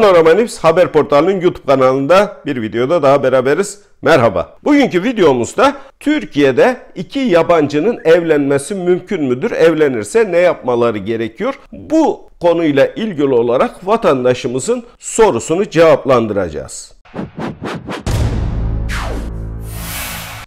Panorama News haber portalının YouTube kanalında bir videoda daha beraberiz. Merhaba. Bugünkü videomuzda Türkiye'de iki yabancının evlenmesi mümkün müdür? Evlenirse ne yapmaları gerekiyor? Bu konuyla ilgili olarak vatandaşımızın sorusunu cevaplandıracağız.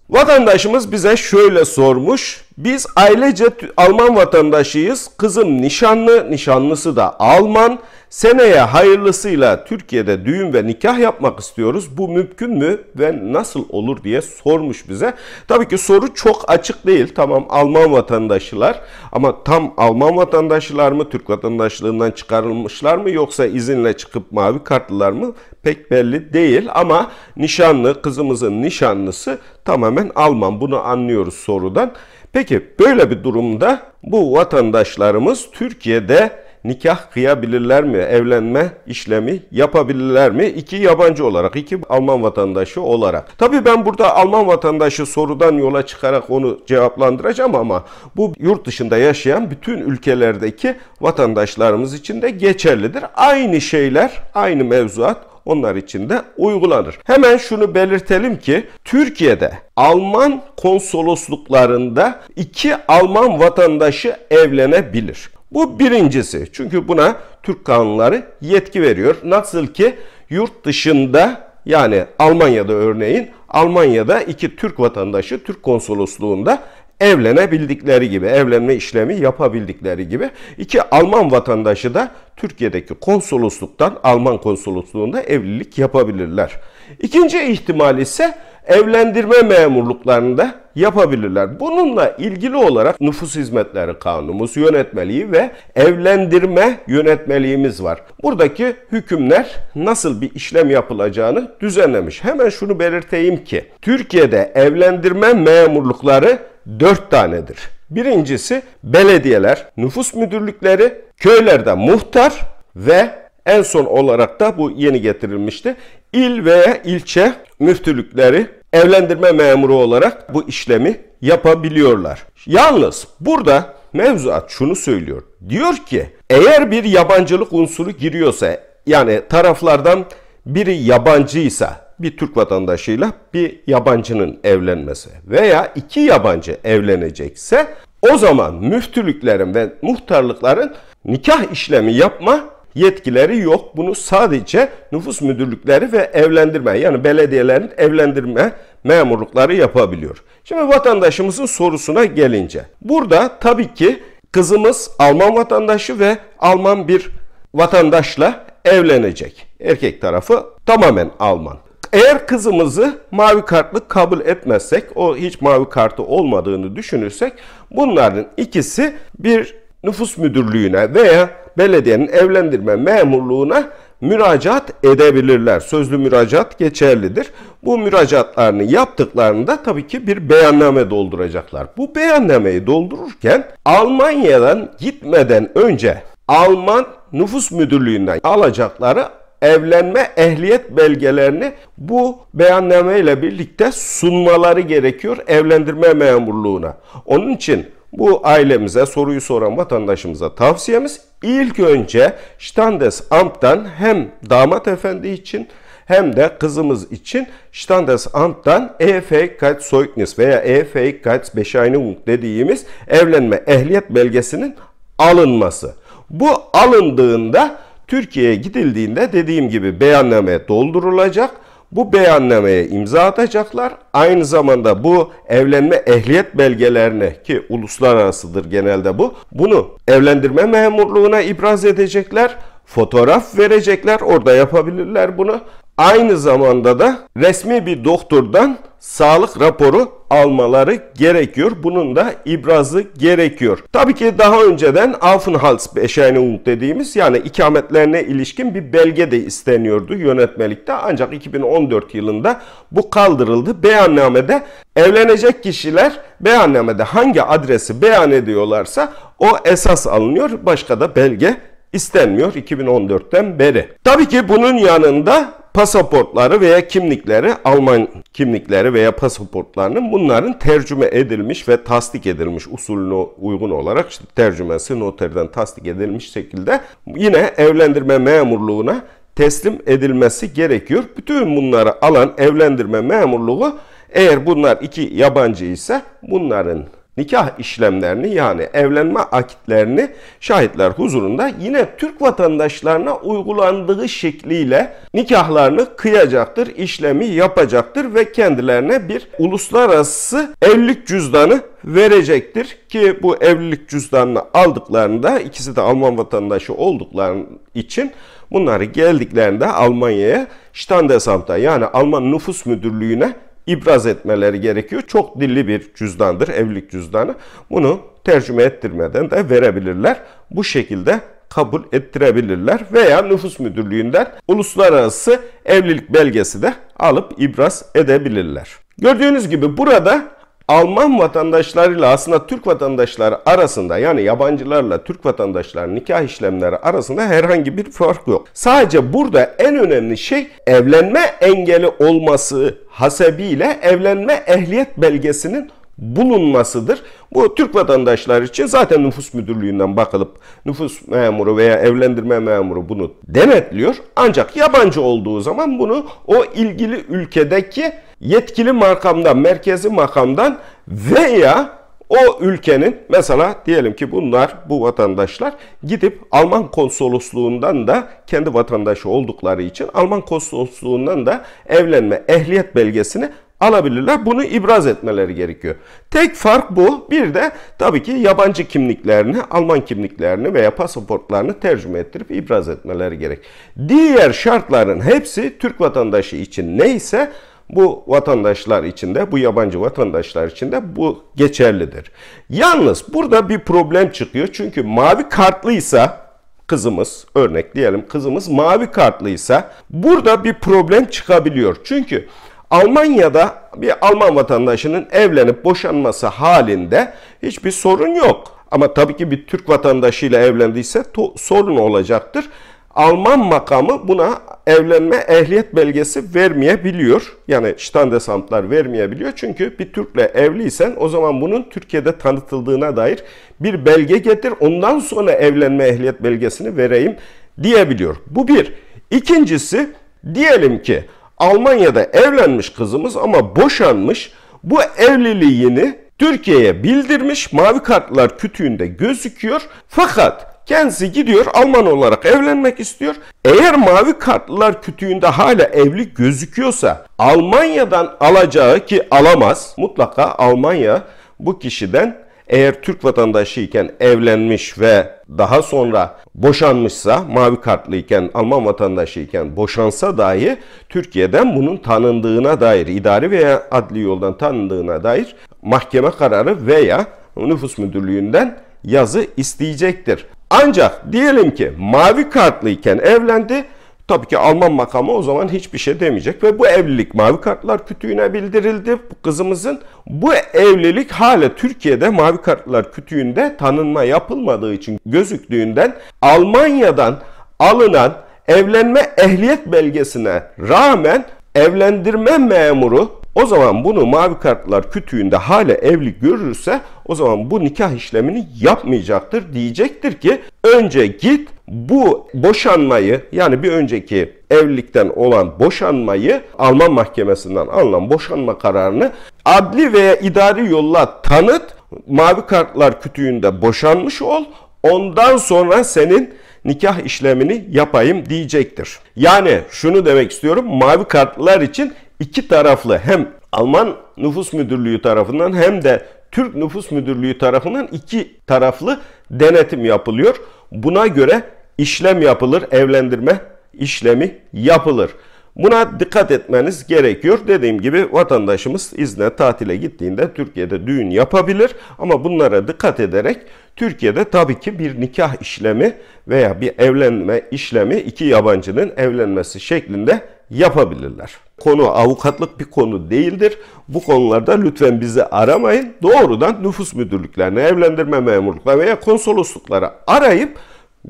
Vatandaşımız bize şöyle sormuş. Biz ailece Alman vatandaşıyız. Kızım nişanlı, nişanlısı da Alman. Seneye hayırlısıyla Türkiye'de düğün ve nikah yapmak istiyoruz. Bu mümkün mü ve nasıl olur diye sormuş bize. Tabii ki soru çok açık değil. Tamam Alman vatandaşlar, ama tam Alman vatandaşlar mı, Türk vatandaşlığından çıkarılmışlar mı yoksa izinle çıkıp mavi kartlılar mı pek belli değil. Ama nişanlı, kızımızın nişanlısı tamamen Alman. Bunu anlıyoruz sorudan. Peki böyle bir durumda bu vatandaşlarımız Türkiye'de nikah kıyabilirler mi? Evlenme işlemi yapabilirler mi? İki yabancı olarak, iki Alman vatandaşı olarak. Tabii ben burada Alman vatandaşı sorudan yola çıkarak onu cevaplandıracağım ama bu yurt dışında yaşayan bütün ülkelerdeki vatandaşlarımız için de geçerlidir. Aynı şeyler, aynı mevzuat onlar için de uygulanır. Hemen şunu belirtelim ki Türkiye'de Alman konsolosluklarında iki Alman vatandaşı evlenebilir. Bu birincisi. Çünkü buna Türk kanunları yetki veriyor. Nasıl ki yurt dışında yani Almanya'da örneğin Almanya'da iki Türk vatandaşı Türk konsolosluğunda evlenebildikleri gibi, evlenme işlemi yapabildikleri gibi iki Alman vatandaşı da Türkiye'deki konsolosluktan Alman konsolosluğunda evlilik yapabilirler. İkinci ihtimal ise evlendirme memurluklarında yapabilirler. Bununla ilgili olarak nüfus hizmetleri kanunumuz, yönetmeliği ve evlendirme yönetmeliğimiz var. Buradaki hükümler nasıl bir işlem yapılacağını düzenlemiş. Hemen şunu belirteyim ki Türkiye'de evlendirme memurlukları dört tanedir. Birincisi belediyeler, nüfus müdürlükleri, köylerde muhtar ve en son olarak da bu yeni getirilmişti. İl veya ilçe müftülükleri evlendirme memuru olarak bu işlemi yapabiliyorlar. Yalnız burada mevzuat şunu söylüyor. Diyor ki eğer bir yabancılık unsuru giriyorsa yani taraflardan biri yabancıysa bir Türk vatandaşıyla bir yabancının evlenmesi veya iki yabancı evlenecekse o zaman müftülüklerin ve muhtarlıkların nikah işlemi yapma yetkileri yok. Bunu sadece nüfus müdürlükleri ve evlendirme yani belediyelerin evlendirme memurlukları yapabiliyor. Şimdi vatandaşımızın sorusuna gelince burada tabii ki kızımız Alman vatandaşı ve Alman bir vatandaşla evlenecek. Erkek tarafı tamamen Alman. Eğer kızımızı mavi kartlı kabul etmezsek, o hiç mavi kartı olmadığını düşünürsek bunların ikisi bir nüfus müdürlüğüne veya belediyenin evlendirme memurluğuna müracaat edebilirler. Sözlü müracaat geçerlidir. Bu müracaatlarını yaptıklarında tabii ki bir beyanname dolduracaklar. Bu beyannameyi doldururken Almanya'dan gitmeden önce Alman nüfus müdürlüğünden alacakları evlenme ehliyet belgelerini bu beyanname ile birlikte sunmaları gerekiyor evlendirme memurluğuna. Onun için bu ailemize soruyu soran vatandaşımıza tavsiyemiz ilk önce standes Standesamt'tan hem damat efendi için hem de kızımız için standes Standesamt'tan E-Fähigkeitszeugnis veya E-Fähigkeitsbescheinigung dediğimiz evlenme ehliyet belgesinin alınması. Bu alındığında Türkiye'ye gidildiğinde dediğim gibi beyanname doldurulacak. Bu beyannameye imza atacaklar. Aynı zamanda bu evlenme ehliyet belgelerine ki uluslararasıdır genelde bu. Bunu evlendirme memurluğuna ibraz edecekler. Fotoğraf verecekler. Orada yapabilirler bunu aynı zamanda da resmi bir doktordan sağlık raporu almaları gerekiyor. Bunun da ibrazı gerekiyor. Tabii ki daha önceden Aufenthaltsbescheinigung dediğimiz yani ikametlerine ilişkin bir belge de isteniyordu yönetmelikte. Ancak 2014 yılında bu kaldırıldı. Beyannamede evlenecek kişiler beyannamede hangi adresi beyan ediyorlarsa o esas alınıyor. Başka da belge istenmiyor 2014'ten beri. Tabii ki bunun yanında pasaportları veya kimlikleri, Alman kimlikleri veya pasaportlarının bunların tercüme edilmiş ve tasdik edilmiş usulüne uygun olarak işte tercümesi noterden tasdik edilmiş şekilde yine evlendirme memurluğuna teslim edilmesi gerekiyor. Bütün bunları alan evlendirme memurluğu eğer bunlar iki yabancı ise bunların nikah işlemlerini yani evlenme akitlerini şahitler huzurunda yine Türk vatandaşlarına uygulandığı şekliyle nikahlarını kıyacaktır, işlemi yapacaktır ve kendilerine bir uluslararası evlilik cüzdanı verecektir ki bu evlilik cüzdanını aldıklarında ikisi de Alman vatandaşı oldukları için bunları geldiklerinde Almanya'ya Standesamt'a yani Alman nüfus müdürlüğüne ibraz etmeleri gerekiyor. Çok dilli bir cüzdandır, evlilik cüzdanı. Bunu tercüme ettirmeden de verebilirler. Bu şekilde kabul ettirebilirler veya nüfus müdürlüğünden uluslararası evlilik belgesi de alıp ibraz edebilirler. Gördüğünüz gibi burada Alman vatandaşlarıyla aslında Türk vatandaşları arasında yani yabancılarla Türk vatandaşlar nikah işlemleri arasında herhangi bir fark yok. Sadece burada en önemli şey evlenme engeli olması hasebiyle evlenme ehliyet belgesinin bulunmasıdır. Bu Türk vatandaşlar için zaten nüfus müdürlüğünden bakılıp nüfus memuru veya evlendirme memuru bunu demetliyor. Ancak yabancı olduğu zaman bunu o ilgili ülkedeki yetkili makamdan, merkezi makamdan veya o ülkenin mesela diyelim ki bunlar bu vatandaşlar gidip Alman konsolosluğundan da kendi vatandaşı oldukları için Alman konsolosluğundan da evlenme ehliyet belgesini alabilirler. Bunu ibraz etmeleri gerekiyor. Tek fark bu. Bir de tabii ki yabancı kimliklerini, Alman kimliklerini veya pasaportlarını tercüme ettirip ibraz etmeleri gerek. Diğer şartların hepsi Türk vatandaşı için neyse bu vatandaşlar için de, bu yabancı vatandaşlar için de bu geçerlidir. Yalnız burada bir problem çıkıyor. Çünkü mavi kartlıysa kızımız örnek diyelim kızımız mavi kartlıysa burada bir problem çıkabiliyor. Çünkü Almanya'da bir Alman vatandaşının evlenip boşanması halinde hiçbir sorun yok. Ama tabii ki bir Türk vatandaşıyla evlendiyse sorun olacaktır. Alman makamı buna evlenme ehliyet belgesi vermeyebiliyor. Yani standesantlar vermeyebiliyor. Çünkü bir Türk'le evliysen o zaman bunun Türkiye'de tanıtıldığına dair bir belge getir. Ondan sonra evlenme ehliyet belgesini vereyim diyebiliyor. Bu bir. İkincisi diyelim ki Almanya'da evlenmiş kızımız ama boşanmış. Bu evliliğini Türkiye'ye bildirmiş. Mavi kartlar kütüğünde gözüküyor. Fakat kendisi gidiyor Alman olarak evlenmek istiyor. Eğer mavi kartlar kütüğünde hala evli gözüküyorsa Almanya'dan alacağı ki alamaz. Mutlaka Almanya bu kişiden eğer Türk vatandaşı iken evlenmiş ve daha sonra boşanmışsa, mavi kartlı iken, Alman vatandaşı iken boşansa dahi Türkiye'den bunun tanındığına dair, idari veya adli yoldan tanındığına dair mahkeme kararı veya nüfus müdürlüğünden yazı isteyecektir. Ancak diyelim ki mavi kartlı iken evlendi, Tabii ki Alman makamı o zaman hiçbir şey demeyecek ve bu evlilik Mavi Kartlar Kütüğü'ne bildirildi kızımızın. Bu evlilik hala Türkiye'de Mavi Kartlar Kütüğü'nde tanınma yapılmadığı için gözüktüğünden Almanya'dan alınan evlenme ehliyet belgesine rağmen evlendirme memuru o zaman bunu mavi kartlar kütüğünde hala evlilik görürse o zaman bu nikah işlemini yapmayacaktır. Diyecektir ki önce git bu boşanmayı yani bir önceki evlilikten olan boşanmayı Alman mahkemesinden alınan boşanma kararını adli veya idari yolla tanıt. Mavi kartlar kütüğünde boşanmış ol. Ondan sonra senin nikah işlemini yapayım diyecektir. Yani şunu demek istiyorum. Mavi kartlar için iki taraflı hem Alman Nüfus Müdürlüğü tarafından hem de Türk Nüfus Müdürlüğü tarafından iki taraflı denetim yapılıyor. Buna göre işlem yapılır, evlendirme işlemi yapılır. Buna dikkat etmeniz gerekiyor. Dediğim gibi vatandaşımız izne tatile gittiğinde Türkiye'de düğün yapabilir ama bunlara dikkat ederek Türkiye'de tabii ki bir nikah işlemi veya bir evlenme işlemi iki yabancının evlenmesi şeklinde yapabilirler. Konu avukatlık bir konu değildir. Bu konularda lütfen bizi aramayın. Doğrudan nüfus müdürlüklerine, evlendirme memurluklarına veya konsolosluklara arayıp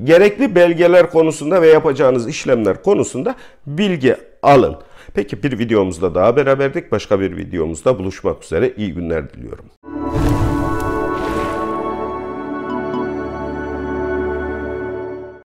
gerekli belgeler konusunda ve yapacağınız işlemler konusunda bilgi alın. Peki bir videomuzda daha beraberdik. Başka bir videomuzda buluşmak üzere. İyi günler diliyorum.